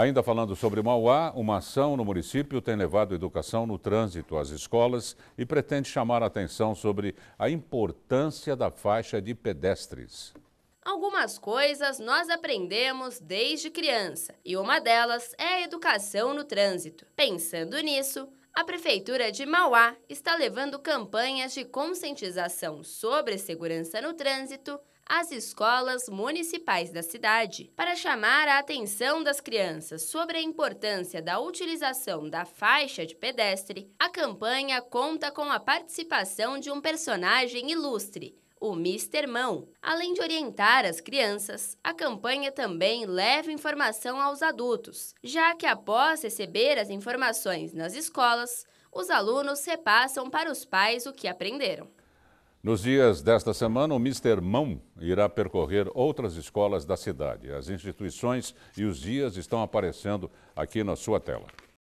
Ainda falando sobre Mauá, uma ação no município tem levado educação no trânsito às escolas e pretende chamar a atenção sobre a importância da faixa de pedestres. Algumas coisas nós aprendemos desde criança e uma delas é a educação no trânsito. Pensando nisso, a Prefeitura de Mauá está levando campanhas de conscientização sobre segurança no trânsito às escolas municipais da cidade, para chamar a atenção das crianças sobre a importância da utilização da faixa de pedestre, a campanha conta com a participação de um personagem ilustre, o Mister Mão. Além de orientar as crianças, a campanha também leva informação aos adultos, já que após receber as informações nas escolas, os alunos repassam para os pais o que aprenderam. Nos dias desta semana, o Mister Mão irá percorrer outras escolas da cidade. As instituições e os dias estão aparecendo aqui na sua tela.